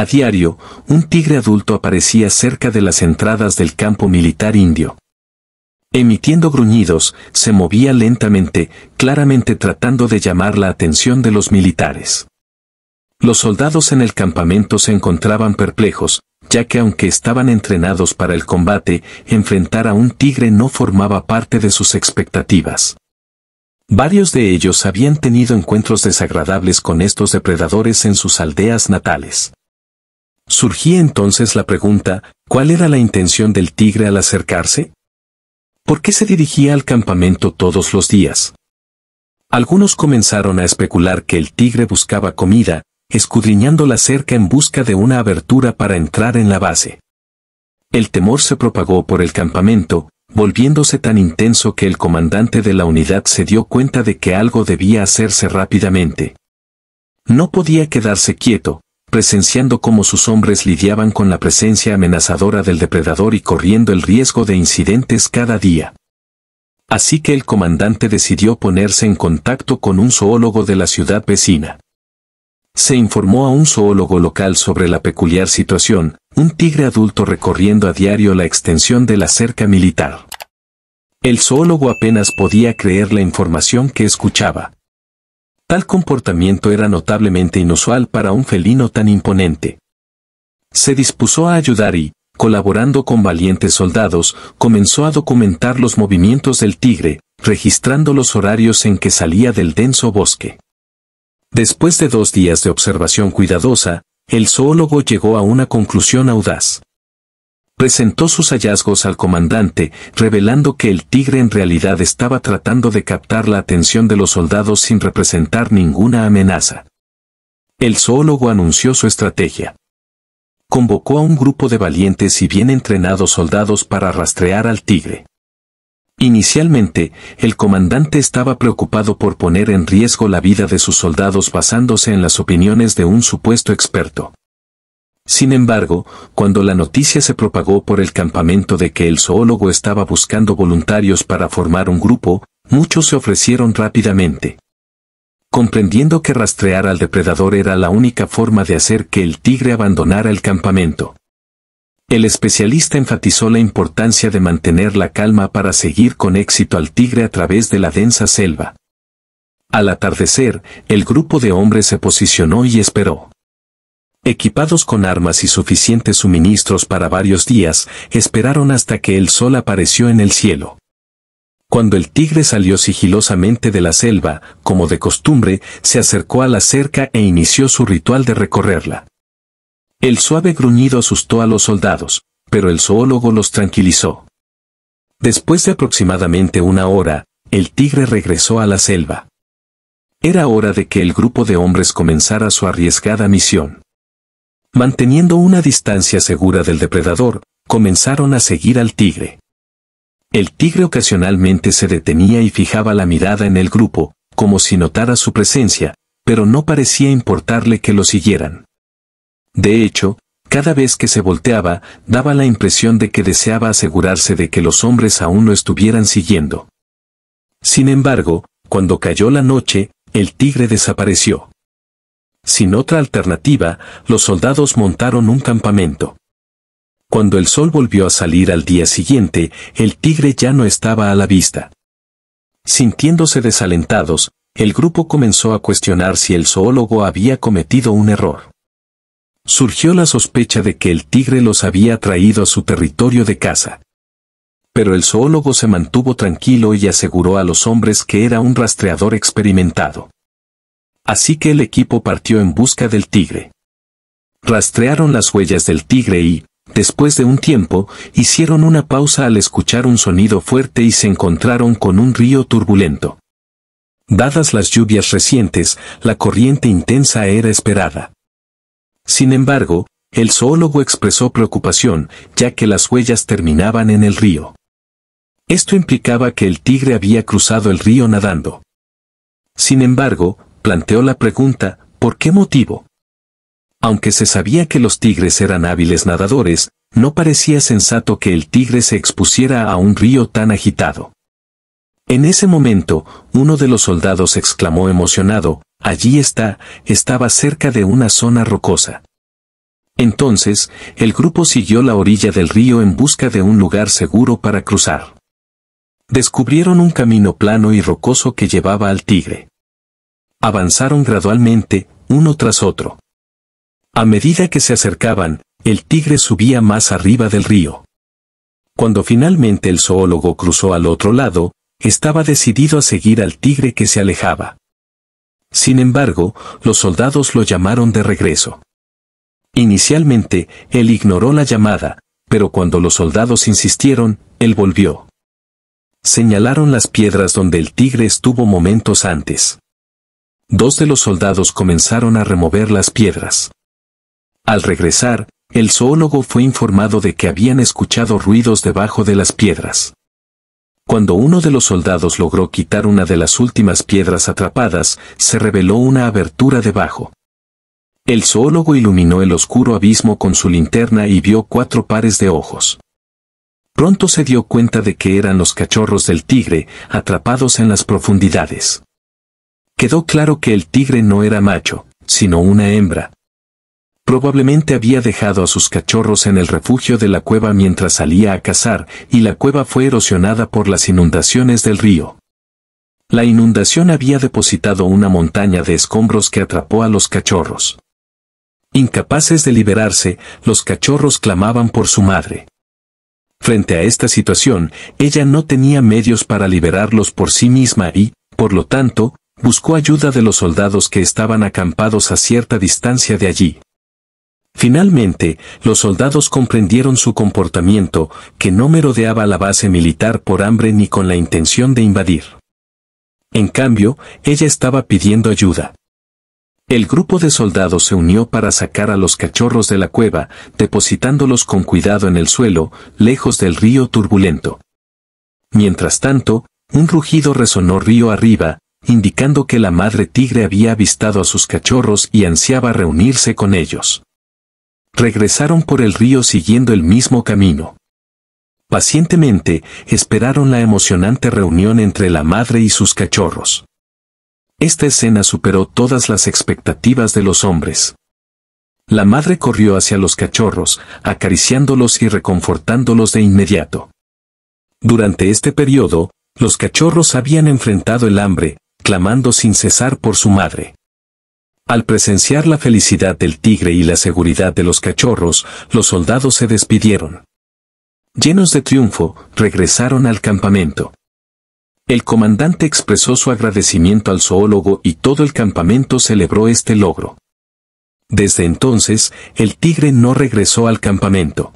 A diario, un tigre adulto aparecía cerca de las entradas del campo militar indio. Emitiendo gruñidos, se movía lentamente, claramente tratando de llamar la atención de los militares. Los soldados en el campamento se encontraban perplejos, ya que aunque estaban entrenados para el combate, enfrentar a un tigre no formaba parte de sus expectativas. Varios de ellos habían tenido encuentros desagradables con estos depredadores en sus aldeas natales. Surgía entonces la pregunta, ¿cuál era la intención del tigre al acercarse? ¿Por qué se dirigía al campamento todos los días? Algunos comenzaron a especular que el tigre buscaba comida, escudriñando la cerca en busca de una abertura para entrar en la base. El temor se propagó por el campamento, volviéndose tan intenso que el comandante de la unidad se dio cuenta de que algo debía hacerse rápidamente. No podía quedarse quieto, presenciando cómo sus hombres lidiaban con la presencia amenazadora del depredador y corriendo el riesgo de incidentes cada día. Así que el comandante decidió ponerse en contacto con un zoólogo de la ciudad vecina. Se informó a un zoólogo local sobre la peculiar situación, un tigre adulto recorriendo a diario la extensión de la cerca militar. El zoólogo apenas podía creer la información que escuchaba, Tal comportamiento era notablemente inusual para un felino tan imponente. Se dispuso a ayudar y, colaborando con valientes soldados, comenzó a documentar los movimientos del tigre, registrando los horarios en que salía del denso bosque. Después de dos días de observación cuidadosa, el zoólogo llegó a una conclusión audaz presentó sus hallazgos al comandante, revelando que el tigre en realidad estaba tratando de captar la atención de los soldados sin representar ninguna amenaza. El zoólogo anunció su estrategia. Convocó a un grupo de valientes y bien entrenados soldados para rastrear al tigre. Inicialmente, el comandante estaba preocupado por poner en riesgo la vida de sus soldados basándose en las opiniones de un supuesto experto. Sin embargo, cuando la noticia se propagó por el campamento de que el zoólogo estaba buscando voluntarios para formar un grupo, muchos se ofrecieron rápidamente. Comprendiendo que rastrear al depredador era la única forma de hacer que el tigre abandonara el campamento. El especialista enfatizó la importancia de mantener la calma para seguir con éxito al tigre a través de la densa selva. Al atardecer, el grupo de hombres se posicionó y esperó. Equipados con armas y suficientes suministros para varios días, esperaron hasta que el sol apareció en el cielo. Cuando el tigre salió sigilosamente de la selva, como de costumbre, se acercó a la cerca e inició su ritual de recorrerla. El suave gruñido asustó a los soldados, pero el zoólogo los tranquilizó. Después de aproximadamente una hora, el tigre regresó a la selva. Era hora de que el grupo de hombres comenzara su arriesgada misión. Manteniendo una distancia segura del depredador, comenzaron a seguir al tigre. El tigre ocasionalmente se detenía y fijaba la mirada en el grupo, como si notara su presencia, pero no parecía importarle que lo siguieran. De hecho, cada vez que se volteaba, daba la impresión de que deseaba asegurarse de que los hombres aún lo estuvieran siguiendo. Sin embargo, cuando cayó la noche, el tigre desapareció. Sin otra alternativa, los soldados montaron un campamento. Cuando el sol volvió a salir al día siguiente, el tigre ya no estaba a la vista. Sintiéndose desalentados, el grupo comenzó a cuestionar si el zoólogo había cometido un error. Surgió la sospecha de que el tigre los había traído a su territorio de caza. Pero el zoólogo se mantuvo tranquilo y aseguró a los hombres que era un rastreador experimentado así que el equipo partió en busca del tigre. Rastrearon las huellas del tigre y, después de un tiempo, hicieron una pausa al escuchar un sonido fuerte y se encontraron con un río turbulento. Dadas las lluvias recientes, la corriente intensa era esperada. Sin embargo, el zoólogo expresó preocupación, ya que las huellas terminaban en el río. Esto implicaba que el tigre había cruzado el río nadando. Sin embargo, planteó la pregunta, ¿por qué motivo? Aunque se sabía que los tigres eran hábiles nadadores, no parecía sensato que el tigre se expusiera a un río tan agitado. En ese momento, uno de los soldados exclamó emocionado, allí está, estaba cerca de una zona rocosa. Entonces, el grupo siguió la orilla del río en busca de un lugar seguro para cruzar. Descubrieron un camino plano y rocoso que llevaba al tigre. Avanzaron gradualmente, uno tras otro. A medida que se acercaban, el tigre subía más arriba del río. Cuando finalmente el zoólogo cruzó al otro lado, estaba decidido a seguir al tigre que se alejaba. Sin embargo, los soldados lo llamaron de regreso. Inicialmente, él ignoró la llamada, pero cuando los soldados insistieron, él volvió. Señalaron las piedras donde el tigre estuvo momentos antes dos de los soldados comenzaron a remover las piedras. Al regresar, el zoólogo fue informado de que habían escuchado ruidos debajo de las piedras. Cuando uno de los soldados logró quitar una de las últimas piedras atrapadas, se reveló una abertura debajo. El zoólogo iluminó el oscuro abismo con su linterna y vio cuatro pares de ojos. Pronto se dio cuenta de que eran los cachorros del tigre, atrapados en las profundidades quedó claro que el tigre no era macho, sino una hembra. Probablemente había dejado a sus cachorros en el refugio de la cueva mientras salía a cazar, y la cueva fue erosionada por las inundaciones del río. La inundación había depositado una montaña de escombros que atrapó a los cachorros. Incapaces de liberarse, los cachorros clamaban por su madre. Frente a esta situación, ella no tenía medios para liberarlos por sí misma y, por lo tanto, Buscó ayuda de los soldados que estaban acampados a cierta distancia de allí. Finalmente, los soldados comprendieron su comportamiento, que no merodeaba la base militar por hambre ni con la intención de invadir. En cambio, ella estaba pidiendo ayuda. El grupo de soldados se unió para sacar a los cachorros de la cueva, depositándolos con cuidado en el suelo, lejos del río turbulento. Mientras tanto, un rugido resonó río arriba, indicando que la madre tigre había avistado a sus cachorros y ansiaba reunirse con ellos. Regresaron por el río siguiendo el mismo camino. Pacientemente, esperaron la emocionante reunión entre la madre y sus cachorros. Esta escena superó todas las expectativas de los hombres. La madre corrió hacia los cachorros, acariciándolos y reconfortándolos de inmediato. Durante este periodo, los cachorros habían enfrentado el hambre, clamando sin cesar por su madre. Al presenciar la felicidad del tigre y la seguridad de los cachorros, los soldados se despidieron. Llenos de triunfo, regresaron al campamento. El comandante expresó su agradecimiento al zoólogo y todo el campamento celebró este logro. Desde entonces, el tigre no regresó al campamento.